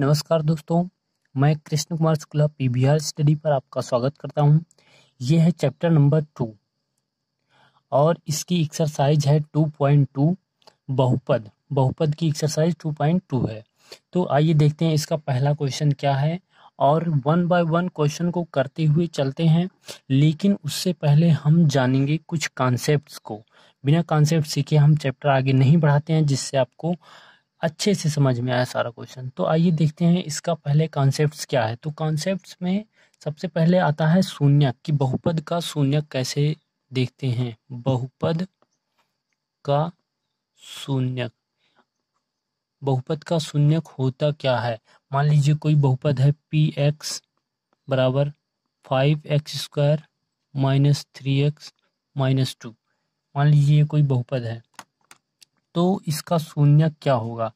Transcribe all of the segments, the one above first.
नमस्कार दोस्तों मैं कृष्ण कुमार शुक्ला पीबीआर स्टडी पर आपका स्वागत करता हूं यह है चैप्टर नंबर टू और इसकी एक्सरसाइज है टू पॉइंट टू बहुपद बहुपद की एक्सरसाइज टू पॉइंट टू है तो आइए देखते हैं इसका पहला क्वेश्चन क्या है और वन बाय वन क्वेश्चन को करते हुए चलते हैं लेकिन उससे पहले हम जानेंगे कुछ कॉन्सेप्ट्स को बिना कॉन्सेप्ट सीखे हम चैप्टर आगे नहीं बढ़ाते हैं जिससे आपको अच्छे से समझ में आया सारा क्वेश्चन तो आइए देखते हैं इसका पहले कॉन्सेप्ट क्या है तो कॉन्सेप्ट में सबसे पहले आता है शून्य कि बहुपद का शून्य कैसे देखते हैं बहुपद का शून्य बहुपद का शून्य होता क्या है मान लीजिए कोई बहुपद है पी एक्स बराबर five X square minus three x minus two मान लीजिए कोई बहुपद है तो इसका शून्य क्या होगा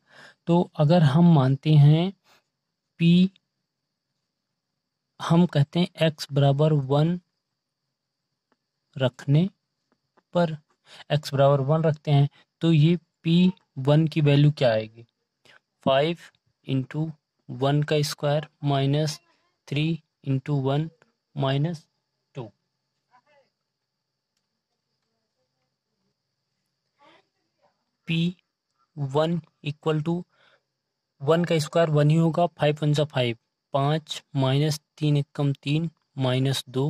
तो अगर हम मानते हैं पी हम कहते हैं एक्स बराबर वन रखने पर एक्स बराबर वन रखते हैं तो ये पी वन की वैल्यू क्या आएगी फाइव इंटू वन का square minus three into one minus P one equal to one का स्क्वायर वन ही होगा फाइव वन सा फाइव पाँच माइनस तीन एकम तीन माइनस दो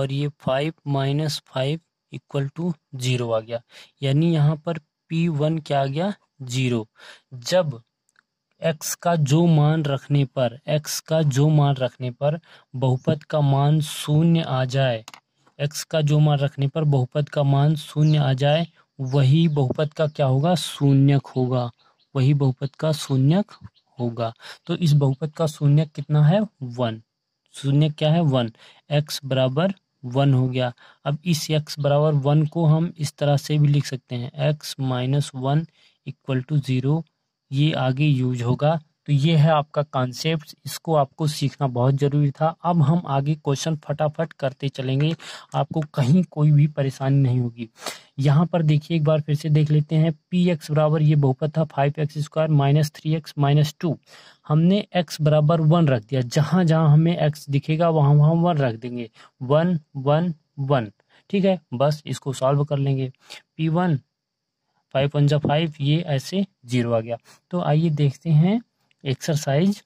और ये five minus five equal to zero आ गया यानी यहाँ पर पी वन क्या आ गया जीरो जब एक्स का जो मान रखने पर एक्स का जो मान रखने पर बहुपद का मान शून्य आ जाए एक्स का जो मान रखने पर बहुपद का मान शून्य आ जाए वही बहुपद का क्या होगा शून्यक होगा वही बहुपद का शून्यक होगा तो इस बहुपद का शून्यक कितना है वन शून्य क्या है वन एक्स बराबर वन हो गया अब इस एक्स बराबर वन को हम इस तरह से भी लिख सकते हैं X minus one equal to zero ये आगे यूज होगा तो ये है आपका कॉन्सेप्ट इसको आपको सीखना बहुत ज़रूरी था अब हम आगे क्वेश्चन फटाफट करते चलेंगे आपको कहीं कोई भी परेशानी नहीं होगी यहाँ पर देखिए एक बार फिर से देख लेते हैं पी एक्स बराबर ये बहुपत था five X square minus three x minus two हमने एक्स बराबर वन रख दिया जहाँ जहाँ हमें एक्स दिखेगा वहाँ वहाँ वन रख देंगे वन वन वन ठीक है बस इसको सॉल्व कर लेंगे पी वन फाइव वन जा फाइव ये ऐसे जीरो आ गया तो आइए देखते हैं exercise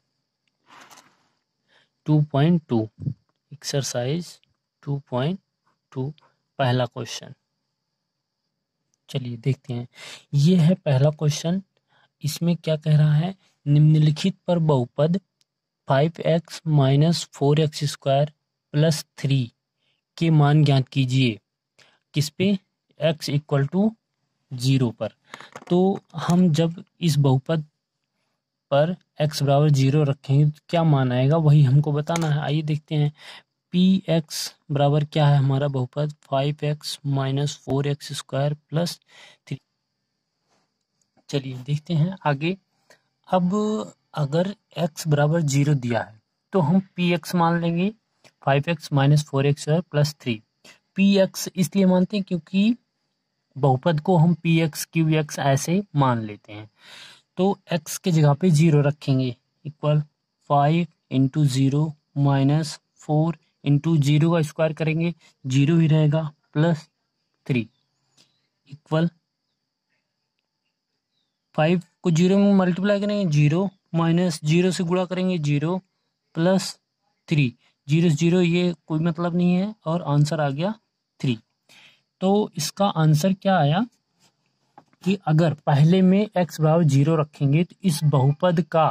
two point two exercise two point two पहला क्वेश्चन चलिए देखते हैं ये है पहला क्वेश्चन इसमें क्या कह रहा है निम्नलिखित पर बहुपद five X minus four X square plus three के मान ज्ञात कीजिए किस पे एक्स इक्वल टू जीरो पर तो हम जब इस बहुपद पर x बराबर जीरो रखेंगे तो क्या मान आएगा वही हमको बताना है आइए देखते हैं पी एक्स बराबर क्या है हमारा बहुपद five X minus four X square plus three चलिए देखते हैं आगे अब अगर x बराबर जीरो दिया है तो हम पी एक्स मान लेंगे five X minus four X square plus three P X इसलिए मानते हैं क्योंकि बहुपद को हम पी एक्स क्यू एक्स ऐसे मान लेते हैं तो एक्स के जगह पे ज़ीरो रखेंगे equal five into zero minus four into zero का स्क्वायर करेंगे जीरो ही रहेगा प्लस थ्री इक्वल फाइव को जीरो में मल्टीप्लाई करेंगे जीरो माइनस जीरो से गुणा करेंगे zero plus three zero zero ये कोई मतलब नहीं है और आंसर आ गया थ्री तो इसका आंसर क्या आया कि अगर पहले में x बराबर जीरो रखेंगे तो इस बहुपद का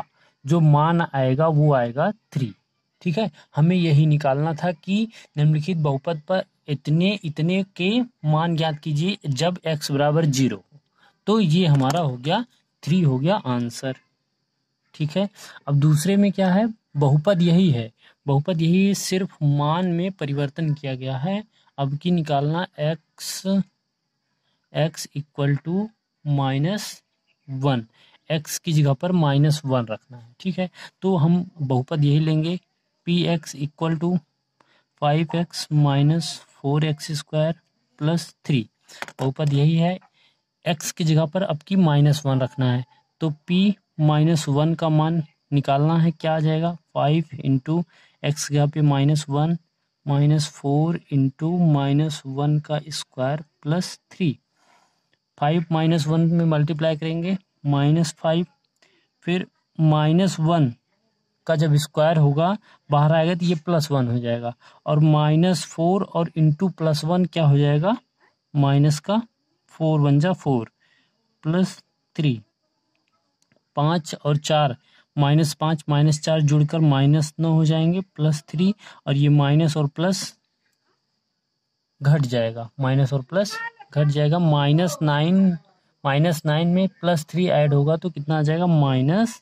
जो मान आएगा वो आएगा थ्री ठीक है हमें यही निकालना था कि निम्नलिखित बहुपद पर इतने इतने के मान ज्ञात कीजिए जब x बराबर जीरो तो ये हमारा हो गया थ्री हो गया आंसर ठीक है अब दूसरे में क्या है बहुपद यही है बहुपद यही सिर्फ मान में परिवर्तन किया गया है अब की निकालना x x equal to minus one X की जगह पर माइनस वन रखना है ठीक है तो हम बहुपद यही लेंगे P x equal to five X minus four X square plus three बहुपद यही है एक्स की जगह पर अब की माइनस वन रखना है तो पी माइनस वन का मान निकालना है क्या आ जाएगा फाइव इंटू एक्स जगह पे minus one minus four into minus one का square plus three five minus one में मल्टीप्लाई करेंगे माइनस फाइव फिर माइनस वन का जब स्क्वायर होगा बाहर आएगा तो ये प्लस वन हो जाएगा और माइनस फोर और इंटू प्लस वन क्या हो जाएगा माइनस का फोर वन जा फोर प्लस थ्री पाँच और चार माइनस पाँच माइनस चार जुड़कर माइनस नौ हो जाएंगे प्लस थ्री और ये माइनस और प्लस घट जाएगा माइनस और प्लस घट जाएगा माइनस नाइन माइनस नाइन में प्लस थ्री ऐड होगा तो कितना आ जाएगा minus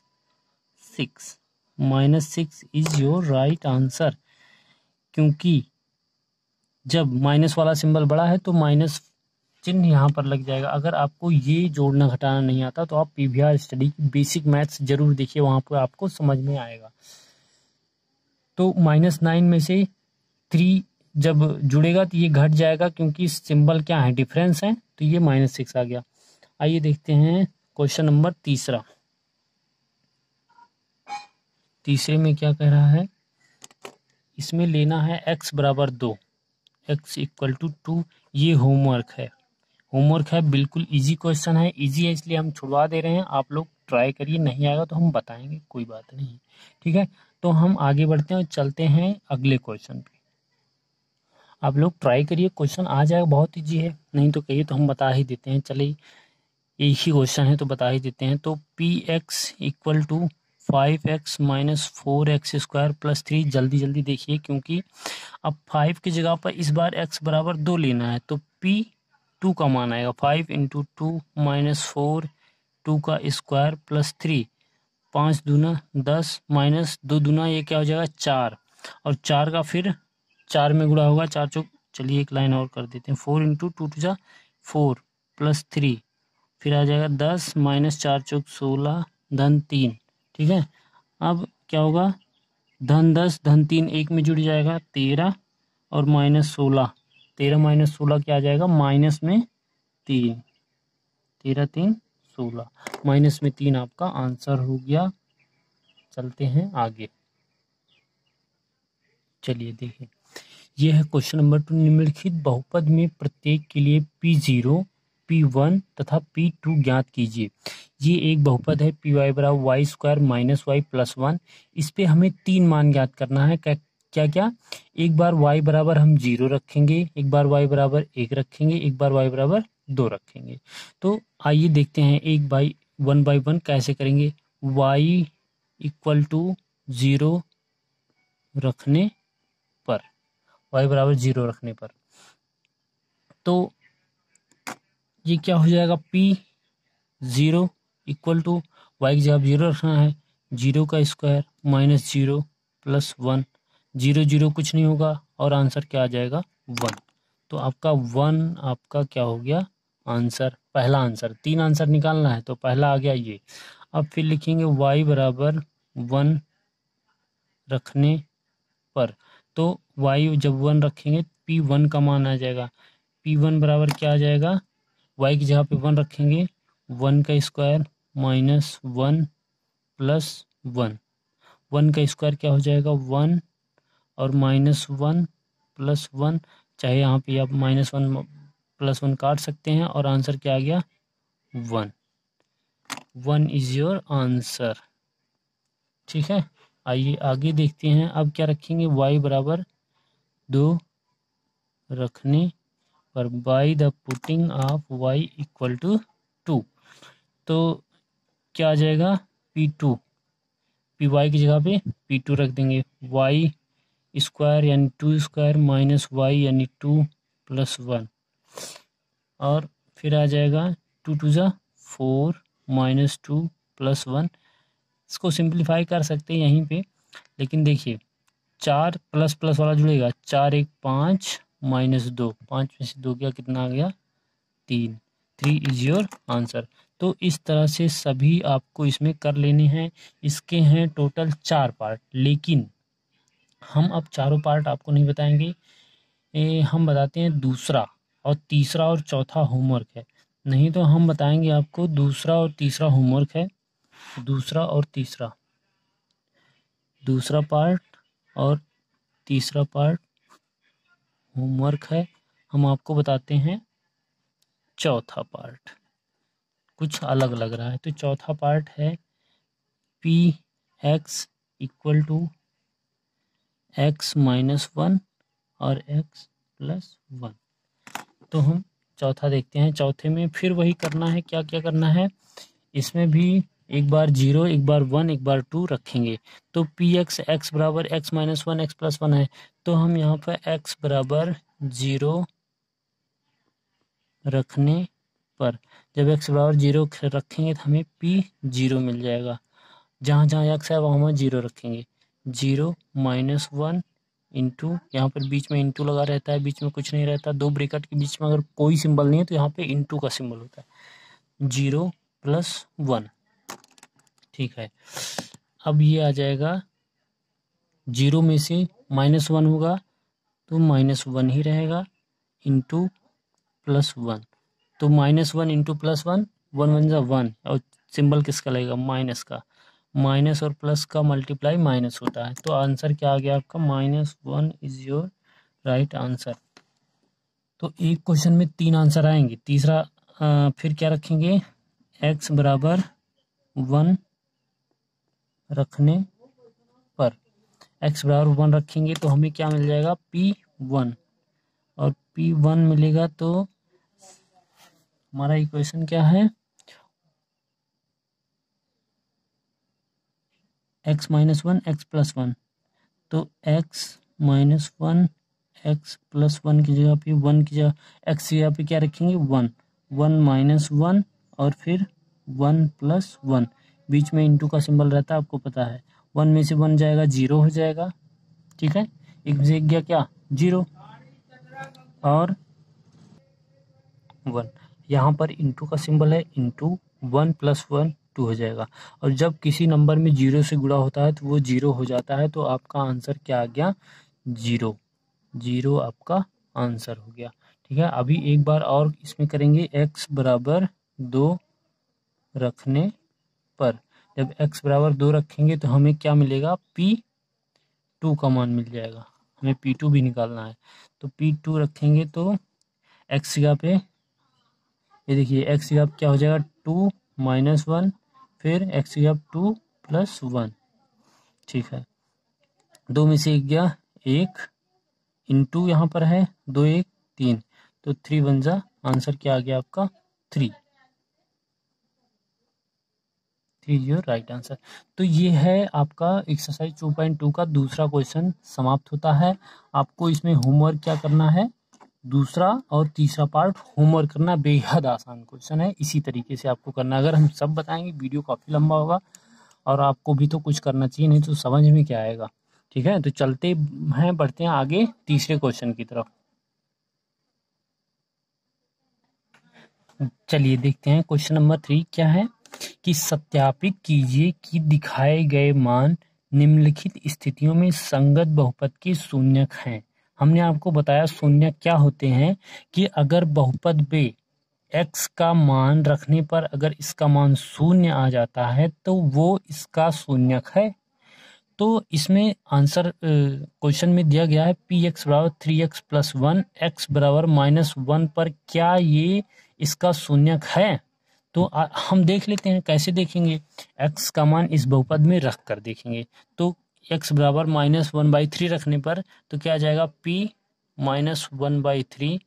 six minus six is your right answer क्योंकि जब माइनस वाला सिंबल बड़ा है तो माइनस चिन्ह यहाँ पर लग जाएगा अगर आपको ये जोड़ना घटाना नहीं आता तो आप पी स्टडी की बेसिक मैथ्स जरूर देखिए वहाँ पर आपको समझ में आएगा तो माइनस नाइन में से थ्री जब जुड़ेगा तो ये घट जाएगा क्योंकि सिंबल क्या है डिफरेंस है तो ये माइनस सिक्स आ गया आइए देखते हैं क्वेश्चन नंबर तीसरा तीसरे में क्या कह रहा है इसमें लेना है एक्स बराबर दो एक्स इक्वल टू टू ये होमवर्क है होमवर्क है बिल्कुल इजी क्वेश्चन है इजी है इसलिए हम छुड़वा दे रहे हैं आप लोग ट्राई करिए नहीं आएगा तो हम बताएंगे कोई बात नहीं ठीक है तो हम आगे बढ़ते हैं और चलते हैं अगले क्वेश्चन पे आप लोग ट्राई करिए क्वेश्चन आ जाएगा बहुत ईजी है नहीं तो कहिए तो हम बता ही देते हैं चले एक ही क्वेश्चन है तो बता ही देते हैं तो P x equal to five X minus four X square plus three जल्दी जल्दी देखिए क्योंकि अब फाइव की जगह पर इस बार एक्स बराबर दो लेना है तो पी टू का मान आएगा five into two minus four two का स्क्वायर प्लस थ्री पाँच दूना दस माइनस दो दूना ये क्या हो जाएगा चार और चार का फिर चार में गुड़ा होगा चार चौक चलिए एक लाइन और कर देते हैं फोर इंटू टू टू जा फोर प्लस थ्री फिर आ जाएगा दस माइनस चार चौक सोलह धन तीन ठीक है अब क्या होगा धन दस धन तीन एक में जुड़ जाएगा तेरह और माइनस सोलह तेरह माइनस सोलह क्या आ जाएगा माइनस में तीन तेरह तीन सोलह माइनस में तीन आपका आंसर हो गया चलते हैं आगे चलिए देखिए यह है क्वेश्चन नंबर टू निम्नलिखित बहुपद में प्रत्येक के लिए पी जीरो पी वन तथा पी टू ज्ञात कीजिए ये एक बहुपद है पी वाई बराबर Y square minus Y plus one इस पर हमें तीन मान ज्ञात करना है क्या क्या क्या एक बार y बराबर हम जीरो रखेंगे एक बार y बराबर एक रखेंगे एक बार y बराबर दो रखेंगे तो आइए देखते हैं एक बाई वन बाई वन कैसे करेंगे y इक्वल टू जीरो रखने वाई बराबर जीरो रखने पर तो ये क्या हो जाएगा P zero equal to Y की जगह जीरो रखना है जीरो का square minus zero plus one zero zero कुछ नहीं होगा और आंसर क्या आ जाएगा वन तो आपका वन आपका क्या हो गया आंसर पहला आंसर तीन आंसर निकालना है तो पहला आ गया ये अब फिर लिखेंगे वाई बराबर वन रखने पर तो वाई जब वन रखेंगे पी वन का मान आ जाएगा पी वन बराबर क्या आ जाएगा वाई की जगह पे वन रखेंगे वन का square minus one plus one one का स्क्वायर क्या हो जाएगा वन और माइनस वन प्लस वन चाहे यहाँ पे आप माइनस वन प्लस वन काट सकते हैं और आंसर क्या आ गया one one is your answer ठीक है आइए आगे देखते हैं अब क्या रखेंगे वाई बराबर दो रखने पर by the putting of Y equal to two तो क्या आ जाएगा पी टू पी वाई की जगह पे पी टू रख देंगे वाई स्क्वायर यानी टू स्क्वायर माइनस वाई यानी टू प्लस वन और फिर आ जाएगा टू टू ज़ा four minus two plus one इसको सिंप्लीफाई कर सकते हैं यहीं पे लेकिन देखिए चार प्लस प्लस वाला जुड़ेगा चार एक पाँच माइनस दो पाँच में से दो गया कितना आ गया तीन थ्री इज योर आंसर तो इस तरह से सभी आपको इसमें कर लेने हैं इसके हैं टोटल चार पार्ट लेकिन हम अब चारों पार्ट आपको नहीं बताएंगे ए, हम बताते हैं दूसरा और तीसरा और चौथा होमवर्क है नहीं तो हम बताएंगे आपको दूसरा और तीसरा होमवर्क है दूसरा और तीसरा दूसरा पार्ट और तीसरा पार्ट होमवर्क है हम आपको बताते हैं चौथा पार्ट कुछ अलग लग रहा है तो चौथा पार्ट है P x equal to X minus one और एक्स प्लस वन तो हम चौथा देखते हैं चौथे में फिर वही करना है क्या क्या करना है इसमें भी एक बार जीरो एक बार वन एक बार टू रखेंगे तो पी एक्स एक्स बराबर X minus one X plus one है तो हम यहाँ पर एक्स बराबर जीरो रखने पर जब एक्स बराबर जीरो रखेंगे तो हमें पी जीरो मिल जाएगा जहाँ जहाँ एक्स है वहाँ वहाँ जीरो रखेंगे जीरो माइनस वन इंटू यहाँ पर बीच में इंटू लगा रहता है बीच में कुछ नहीं रहता दो ब्रेकट के बीच में अगर कोई सिंबल नहीं है तो यहाँ पे इंटू का सिंबल होता है जीरो प्लस वन ठीक है अब ये आ जाएगा जीरो में से माइनस वन होगा तो माइनस वन ही रहेगा इंटू प्लस वन तो minus one into plus one one one जो वन और सिंबल किसका लगेगा माइनस का माइनस और प्लस का मल्टीप्लाई माइनस होता है तो आंसर क्या आ गया आपका minus one is your right answer तो एक क्वेश्चन में तीन आंसर आएंगे तीसरा आ, फिर क्या रखेंगे एक्स बराबर वन रखने पर एक्स बराबर वन रखेंगे तो हमें क्या मिल जाएगा पी वन और पी वन मिलेगा तो हमारा इक्वेशन क्या है X minus one X plus one तो X minus one X plus one की जगह पे वन की जगह x की जगह पे क्या रखेंगे वन वन माइनस वन और फिर वन प्लस वन बीच में इंटू का सिंबल रहता है आपको पता है वन में से वन जाएगा जीरो हो जाएगा ठीक है एक से गया क्या जीरो और वन यहाँ पर इंटू का सिंबल है into one plus one two हो जाएगा और जब किसी नंबर में जीरो से गुड़ा होता है तो वो जीरो हो जाता है तो आपका आंसर क्या आ गया जीरो जीरो आपका आंसर हो गया ठीक है अभी एक बार और इसमें करेंगे एक्स बराबर दो रखने पर जब x बराबर दो रखेंगे तो हमें क्या मिलेगा p टू का मान मिल जाएगा हमें p टू भी निकालना है तो p टू रखेंगे तो x जगह पे ये देखिए x जगह क्या हो जाएगा टू माइनस वन फिर x जगह टू प्लस वन ठीक है दो में से एक गया एक इंटू यहाँ पर है दो एक तीन तो थ्री बन जा आंसर क्या आ गया आपका three three is your right answer तो ये है आपका एक्सरसाइज टू पॉइंट टू का दूसरा क्वेश्चन समाप्त होता है आपको इसमें होमवर्क क्या करना है दूसरा और तीसरा पार्ट होमवर्क करना बेहद आसान क्वेश्चन है इसी तरीके से आपको करना अगर हम सब बताएंगे वीडियो काफ़ी लंबा होगा और आपको भी तो कुछ करना चाहिए नहीं तो समझ में क्या आएगा ठीक है तो चलते हैं बढ़ते हैं आगे तीसरे क्वेश्चन की तरफ चलिए देखते हैं क्वेश्चन नंबर थ्री क्या है कि सत्यापित कीजिए कि दिखाए गए मान निम्नलिखित स्थितियों में संगत बहुपद के शून्यक हैं हमने आपको बताया शून्यक क्या होते हैं कि अगर बहुपद बे एक्स का मान रखने पर अगर इसका मान शून्य आ जाता है तो वो इसका शून्यक है तो इसमें आंसर क्वेश्चन में दिया गया है पी एक्स बराबर three X plus one X बराबर माइनस वन पर क्या ये इसका शून्यक है तो आ, हम देख लेते हैं कैसे देखेंगे एक्स का मान इस बहुपद में रख कर देखेंगे तो एक्स बराबर माइनस वन बाई थ्री रखने पर तो क्या आ जाएगा P minus one by three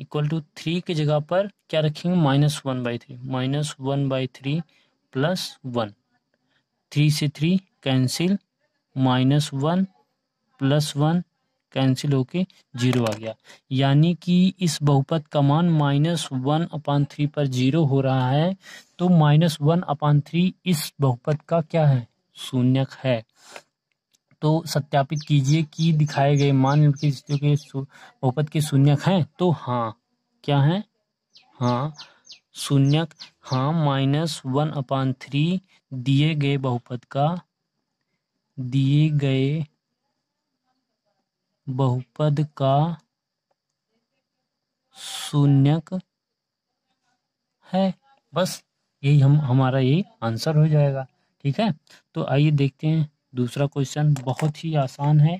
equal to three की जगह पर क्या रखेंगे minus one by three minus one by three plus one three से three cancel minus one plus one cancel होके जीरो आ गया यानी कि इस बहुपद का मान माइनस वन अपान थ्री पर जीरो हो रहा है तो माइनस वन अपान थ्री इस बहुपद का क्या है शून्यक है तो सत्यापित कीजिए कि दिखाए गए मान के बहुपद के शून्यक हैं तो हाँ क्या है हाँ शून्यक हाँ माइनस वन अपान थ्री दिए गए बहुपद का दिए गए बहुपद का शून्यक है बस यही हम हमारा यही आंसर हो जाएगा ठीक है तो आइए देखते हैं दूसरा क्वेश्चन बहुत ही आसान है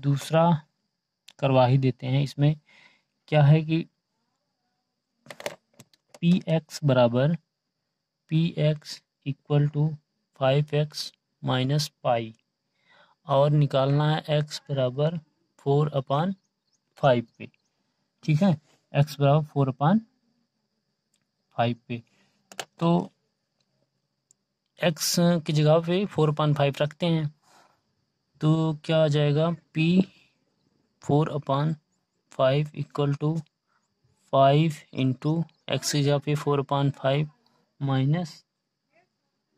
दूसरा करवा ही देते हैं इसमें क्या है कि पी एक्स बराबर P x equal to five X minus pi और निकालना है एक्स बराबर फोर अपान फाइव पे ठीक है एक्स बराबर फोर अपान फाइव पे तो एक्स की जगह पे फोर अपान फाइव रखते हैं तो क्या आ जाएगा P four upon five equal to five into X की जगह पे four upon five minus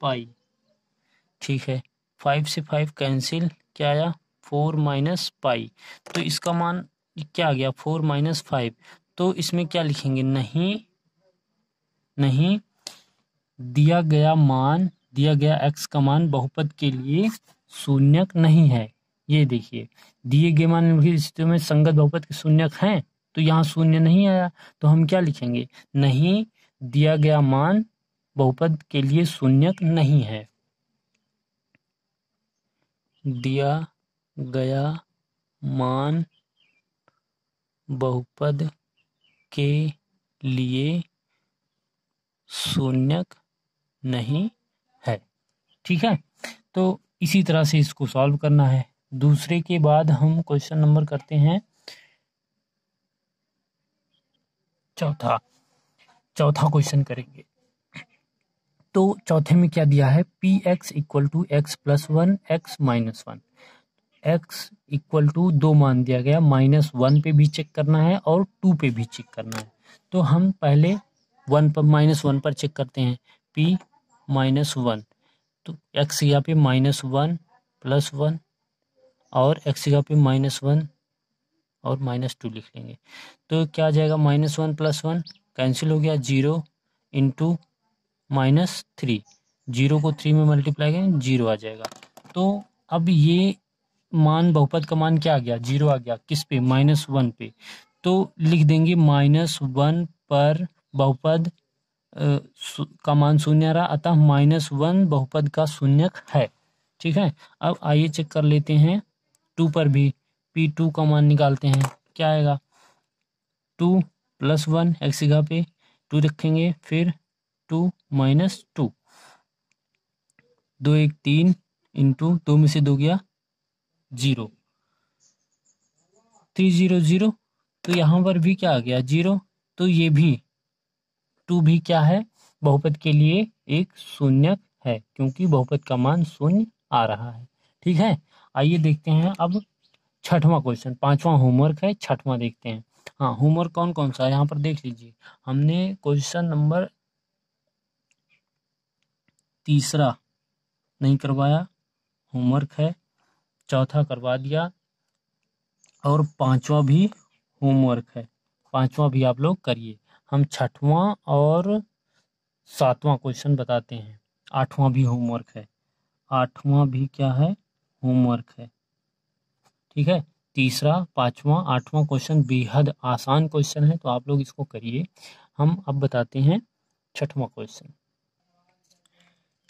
pi ठीक है फाइव से फाइव कैंसिल क्या आया फोर माइनस पाई तो इसका मान क्या आ गया फोर माइनस फाइव तो इसमें क्या लिखेंगे नहीं नहीं दिया गया मान दिया गया एक्स का मान बहुपद के लिए शून्यक नहीं है ये देखिए दिए गए मान स्थिति में संगत बहुपद के शून्यक हैं तो यहाँ शून्य नहीं आया तो हम क्या लिखेंगे नहीं दिया गया मान बहुपद के लिए शून्यक नहीं है दिया गया मान बहुपद के लिए शून्यक नहीं है ठीक है तो इसी तरह से इसको सॉल्व करना है दूसरे के बाद हम क्वेश्चन नंबर करते हैं चौथा चौथा क्वेश्चन करेंगे तो चौथे में क्या दिया है P x equal to X plus one X minus one X equal to दो मान दिया गया माइनस वन पे भी चेक करना है और टू पे भी चेक करना है तो हम पहले वन पर माइनस वन पर चेक करते हैं पी माइनस वन तो एक्स यहाँ पे माइनस वन प्लस वन और एक्स यहाँ पे माइनस वन और माइनस टू लिख लेंगे तो क्या आ जाएगा minus one plus one cancel हो गया zero into minus three zero को थ्री में मल्टीप्लाई करें जीरो आ जाएगा तो अब ये मान बहुपद का मान क्या आ गया जीरो आ गया किस पे माइनस वन पे तो लिख देंगे माइनस वन पर बहुपद का मान शून्य रहा अतः माइनस वन बहुपद का शून्यक है ठीक है अब आइए चेक कर लेते हैं टू पर भी पी टू का मान निकालते हैं क्या आएगा टू प्लस वन एक्स जगह पे टू रखेंगे फिर टू माइनस टू दो एक तीन इंटू दो में से दो गया जीरो थ्री जीरो जीरो तो यहाँ पर भी क्या आ गया जीरो तो ये भी टू भी क्या है बहुपद के लिए एक शून्य है क्योंकि बहुपद का मान शून्य आ रहा है ठीक है आइए देखते हैं अब छठवां क्वेश्चन पांचवा होमवर्क है छठवां देखते हैं हाँ होमवर्क कौन कौन सा है यहाँ पर देख लीजिए हमने क्वेश्चन नंबर तीसरा नहीं करवाया होमवर्क है चौथा करवा दिया और पांचवा भी होमवर्क है पांचवा भी आप लोग करिए हम छठवां और सातवां क्वेश्चन बताते हैं आठवां भी होमवर्क है आठवां भी क्या है होमवर्क है ठीक है तीसरा पांचवा आठवां क्वेश्चन बेहद आसान क्वेश्चन है तो आप लोग इसको करिए हम अब बताते हैं छठवां क्वेश्चन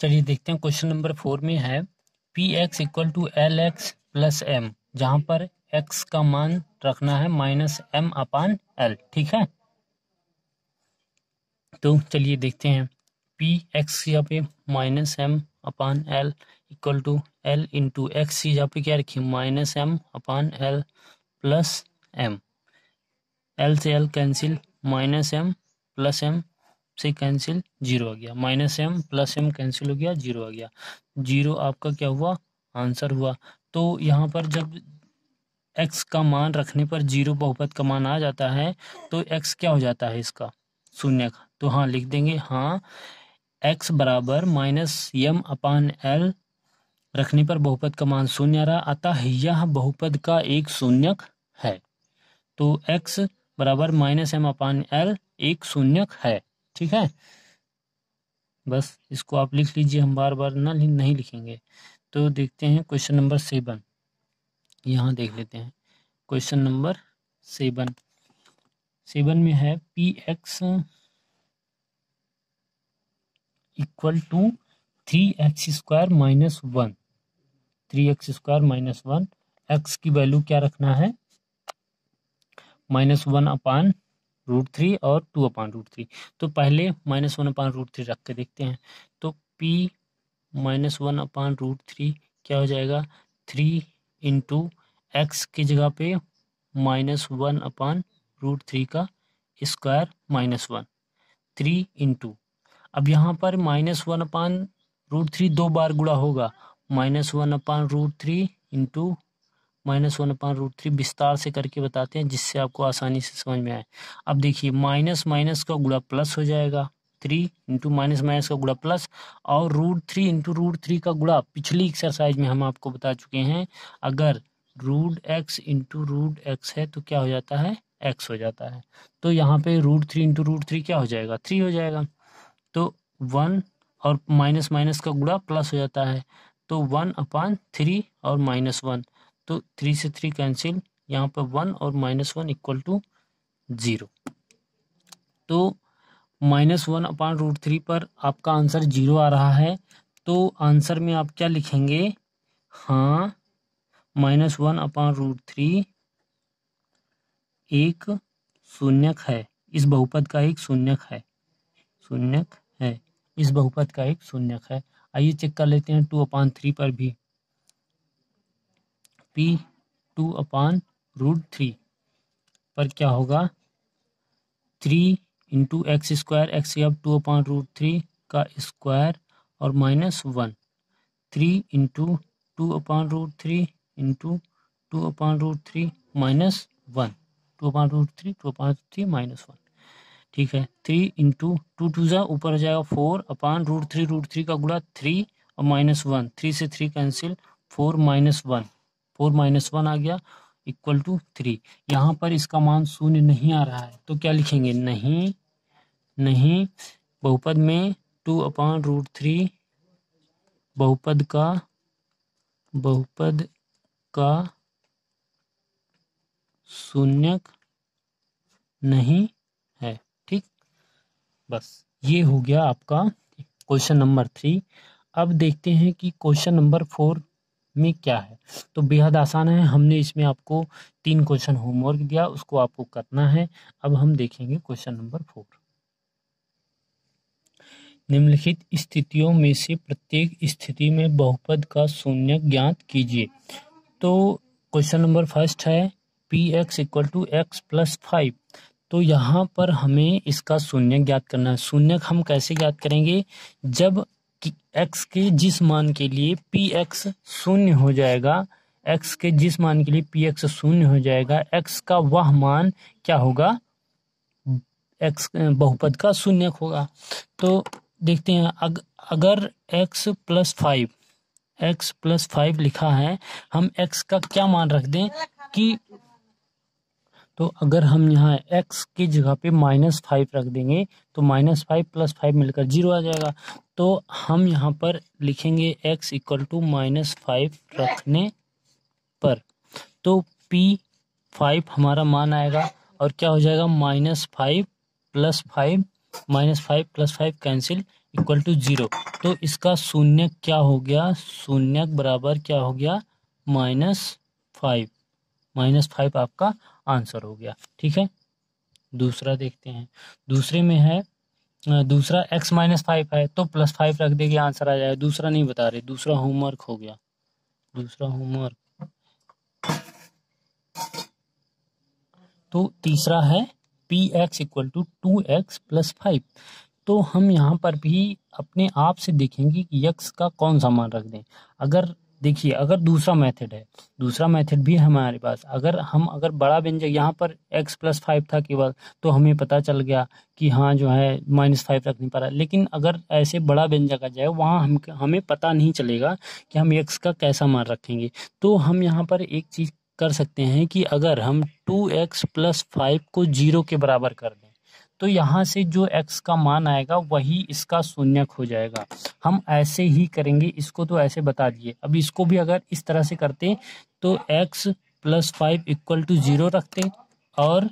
चलिए देखते हैं क्वेश्चन नंबर फोर में है P x equal to L X plus M जहाँ पर एक्स का मान रखना है माइनस एम अपान एल ठीक है तो चलिए देखते हैं पी एक्स यहाँ पे minus M upon L equal to L into X यहाँ पे क्या रखी minus M upon L plus M L से L cancel minus M plus M से कैंसिल जीरो आ गया minus M plus M cancel हो गया जीरो आ गया जीरो आपका क्या हुआ आंसर हुआ तो यहाँ पर जब एक्स का मान रखने पर जीरो बहुपद का मान आ जाता है तो एक्स क्या हो जाता है इसका शून्य का तो हाँ लिख देंगे हाँ एक्स बराबर माइनस यम अपान एल रखने पर बहुपद का मान शून्य रहा अतः यह बहुपद का एक शून्य है तो एक्स बराबर माइनस एम अपान एल एक शून्य है ठीक है बस इसको आप लिख लीजिए हम बार बार ना नहीं लिखेंगे तो देखते हैं क्वेश्चन नंबर सेवन यहाँ देख लेते हैं क्वेश्चन नंबर सेवन सेवन में है P x equal to three X square minus one three X square minus one X की वैल्यू क्या रखना है minus one upon root three और टू अपॉन रूट थ्री तो पहले minus one upon root three रख के देखते हैं तो P minus one upon root three क्या हो जाएगा थ्री इंटू एक्स की जगह पे minus one upon root three का square minus one three into अब यहाँ पर minus one upon root three दो बार गुड़ा होगा minus one upon root three into minus one upon root three विस्तार से करके बताते हैं जिससे आपको आसानी से समझ में आए अब देखिए माइनस माइनस का गुड़ा प्लस हो जाएगा थ्री इंटू माइनस माइनस का गुड़ा प्लस और root three into root three का गुड़ा पिछली एक्सरसाइज में हम आपको बता चुके हैं अगर root X into root X है तो क्या हो जाता है एक्स हो जाता है तो यहाँ पे root three into root three क्या हो जाएगा थ्री हो जाएगा तो वन और माइनस माइनस का गुड़ा प्लस हो जाता है तो वन अपान थ्री और माइनस वन तो थ्री से थ्री कैंसिल यहाँ पर वन और minus one equal to zero तो minus one upon root three पर आपका आंसर जीरो आ रहा है तो आंसर में आप क्या लिखेंगे हाँ minus one upon root three एक शून्यक है इस बहुपद का एक शून्यक है शून्यक है इस बहुपद का एक शून्यक है आइए चेक कर लेते हैं टू अपॉन थ्री पर भी P two upon root three पर क्या होगा three into X square X अब टू अपान रूट थ्री का स्क्वायर और minus one three into two upon root three into two upon root three minus one two upon root three two upon root three minus one ठीक है three into two two ज़ा ऊपर हो जाएगा four upon root three root three का गुड़ा three और minus one three से three cancel four minus one four minus one आ गया इक्वल टू थ्री यहाँ पर इसका मान शून्य नहीं आ रहा है तो क्या लिखेंगे नहीं नहीं बहुपद में टू अपॉन रूट थ्री बहुपद का बहुपद का शून्य नहीं है ठीक बस ये हो गया आपका क्वेश्चन नंबर थ्री अब देखते हैं कि क्वेश्चन नंबर फोर में क्या है तो बेहद आसान है हमने इसमें आपको तीन क्वेश्चन होमवर्क दिया उसको आपको करना है अब हम देखेंगे क्वेश्चन नंबर फोर निम्नलिखित स्थितियों में से प्रत्येक स्थिति में बहुपद का शून्य ज्ञात कीजिए तो क्वेश्चन नंबर फर्स्ट है P x equal to X plus five तो यहाँ पर हमें इसका शून्य ज्ञात करना है शून्य हम कैसे ज्ञात करेंगे जब कि एक्स के जिस मान के लिए पी एक्स शून्य हो जाएगा एक्स के जिस मान के लिए पी एक्स शून्य हो जाएगा एक्स का वह मान क्या होगा एक्स बहुपद का शून्य होगा तो देखते हैं अग, अगर X plus five X plus five लिखा है हम एक्स का क्या मान रख दें कि तो अगर हम यहाँ एक्स की जगह पे माइनस फाइव रख देंगे तो माइनस फाइव प्लस फाइव मिलकर जीरो आ जाएगा तो हम यहाँ पर लिखेंगे x equal to minus five रखने पर तो p फाइव हमारा मान आएगा और क्या हो जाएगा minus five plus five minus five plus five cancel equal to zero तो इसका शून्य क्या हो गया शून्य बराबर क्या हो गया माइनस फाइव माइनस फाइव आपका आंसर हो गया ठीक है दूसरा देखते हैं दूसरे में है दूसरा x माइनस फाइव है तो प्लस फाइव रख देगी आंसर आ जाएगा दूसरा नहीं बता रहे दूसरा होमवर्क हो गया दूसरा होमवर्क तो तीसरा है P x equal to two X plus five तो हम यहाँ पर भी अपने आप से देखेंगे कि यक्स का कौन सा मान रख दें अगर देखिए अगर दूसरा मेथड है दूसरा मेथड भी हमारे पास अगर हम अगर बड़ा व्यंजक यहाँ पर x प्लस फाइव था केवल तो हमें पता चल गया कि हाँ जो है माइनस फाइव रख नहीं पा रहा लेकिन अगर ऐसे बड़ा व्यंजक आ जाए वहाँ हम हमें पता नहीं चलेगा कि हम x का कैसा मान रखेंगे तो हम यहाँ पर एक चीज़ कर सकते हैं कि अगर हम टू एक्स प्लस फाइव को जीरो के बराबर कर दें तो यहाँ से जो एक्स का मान आएगा वही इसका शून्यक हो जाएगा हम ऐसे ही करेंगे इसको तो ऐसे बता दिए अब इसको भी अगर इस तरह से करते तो X plus five equal to zero रखते और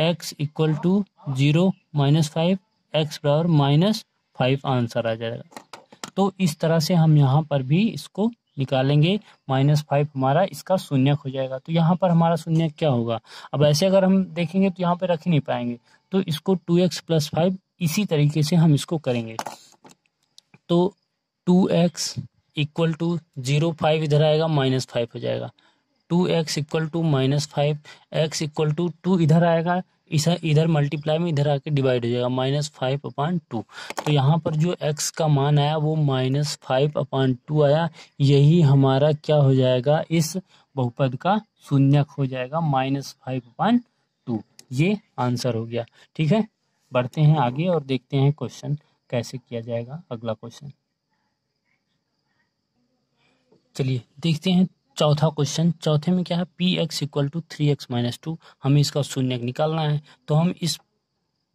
X equal to zero minus five X बराबर माइनस फाइव आंसर आ जाएगा तो इस तरह से हम यहाँ पर भी इसको निकालेंगे माइनस फाइव हमारा इसका शून्य हो जाएगा तो यहाँ पर हमारा शून्य क्या होगा अब ऐसे अगर हम देखेंगे तो यहाँ पर रख ही नहीं पाएंगे तो इसको टू एक्स प्लस फाइव इसी तरीके से हम इसको करेंगे तो two x equal to zero five इधर आएगा माइनस फाइव हो जाएगा two x equal to minus five x equal to two two आएगा इसे इधर मल्टीप्लाई में इधर आके डिवाइड हो जाएगा माइनस फाइव अपॉन टू तो यहाँ पर जो एक्स का मान आया वो माइनस फाइव अपॉन टू आया यही हमारा क्या हो जाएगा इस बहुपद का शून्यक हो जाएगा माइनस फाइव अपॉन टू ये आंसर हो गया ठीक है बढ़ते हैं आगे और देखते हैं क्वेश्चन कैसे किया जाएगा अगला क्वेश्चन चलिए देखते हैं चौथा क्वेश्चन चौथे में क्या है P x equal to three x minus two हमें इसका शून्य निकालना है तो हम इस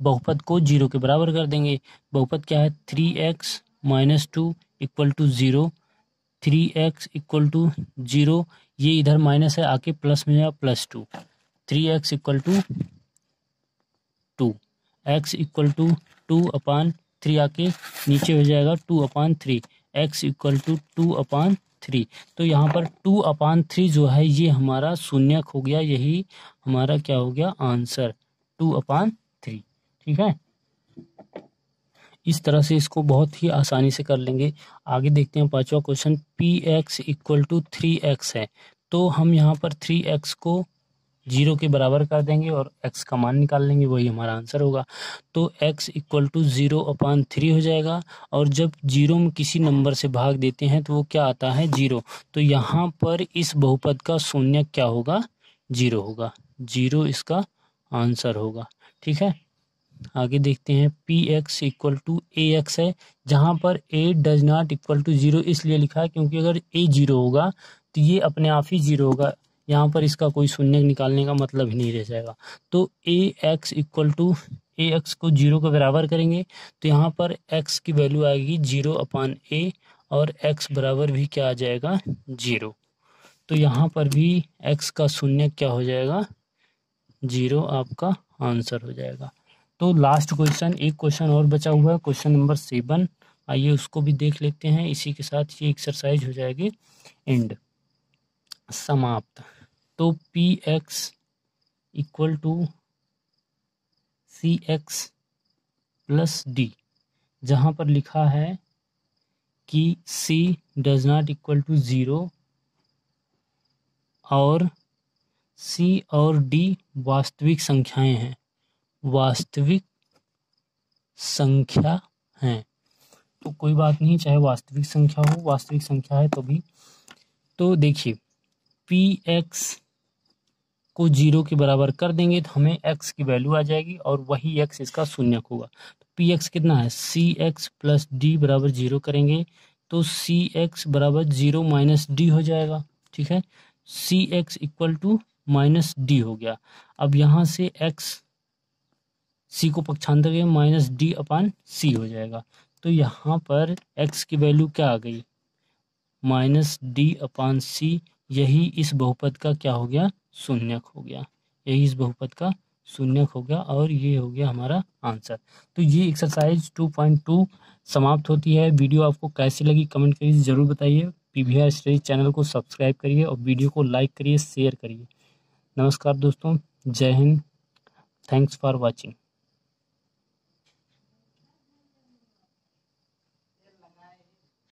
बहुपद को जीरो के बराबर कर देंगे बहुपद क्या है three x minus two equal to zero three x equal to zero ये इधर माइनस है आके प्लस में है plus two three x equal to two x equal to two upon three आके नीचे हो जाएगा two upon three x equal to two upon three तो यहाँ पर टू अपान थ्री जो है ये हमारा शून्यक हो गया यही हमारा क्या हो गया आंसर टू अपान थ्री ठीक है इस तरह से इसको बहुत ही आसानी से कर लेंगे आगे देखते हैं पांचवा question p x equal to three x है तो हम यहाँ पर थ्री एक्स को जीरो के बराबर कर देंगे और एक्स का मान निकाल लेंगे वही हमारा आंसर होगा तो x equal to zero upon three हो जाएगा और जब जीरो में किसी नंबर से भाग देते हैं तो वो क्या आता है जीरो तो यहाँ पर इस बहुपद का शून्य क्या होगा जीरो होगा जीरो इसका आंसर होगा ठीक है आगे देखते हैं p x equal to a x है जहाँ पर a does not equal to zero इसलिए लिखा है क्योंकि अगर ए जीरो होगा तो ये अपने आप ही जीरो होगा यहाँ पर इसका कोई शून्य निकालने का मतलब ही नहीं रह जाएगा तो a x equal to a x को जीरो के बराबर करेंगे तो यहाँ पर एक्स की वैल्यू आएगी जीरो अपान ए और एक्स बराबर भी क्या आ जाएगा जीरो तो यहाँ पर भी एक्स का शून्य क्या हो जाएगा जीरो आपका आंसर हो जाएगा तो लास्ट क्वेश्चन एक क्वेश्चन और बचा हुआ है क्वेश्चन नंबर सेवन आइए उसको भी देख लेते हैं इसी के साथ ये एक्सरसाइज हो जाएगी एंड समाप्त तो P x equal to c x plus d जहाँ पर लिखा है कि c does not equal to zero और सी और डी वास्तविक संख्याएं हैं वास्तविक संख्या हैं तो कोई बात नहीं चाहे वास्तविक संख्या हो वास्तविक संख्या है तो भी तो देखिए पी एक्स को जीरो के बराबर कर देंगे तो हमें एक्स की वैल्यू आ जाएगी और वही एक्स इसका शून्य होगा तो पी एक्स कितना है सी एक्स प्लस डी बराबर जीरो करेंगे तो सी एक्स बराबर जीरो माइनस डी हो जाएगा ठीक है c x equal to minus d हो गया अब यहाँ से एक्स सी को पक्षांतर करें माइनस डी अपान सी हो जाएगा तो यहाँ पर एक्स की वैल्यू क्या आ गई माइनस डी अपान सी यही इस बहुपद का क्या हो गया शून्यक हो गया यही इस बहुपद का शून्यक हो गया और ये हो गया हमारा आंसर तो ये एक्सरसाइज 2.2 समाप्त होती है वीडियो आपको कैसी लगी कमेंट करिए ज़रूर बताइए P V R study channel को सब्सक्राइब करिए और वीडियो को लाइक करिए शेयर करिए नमस्कार दोस्तों जय हिंद थैंक्स फॉर वॉचिंग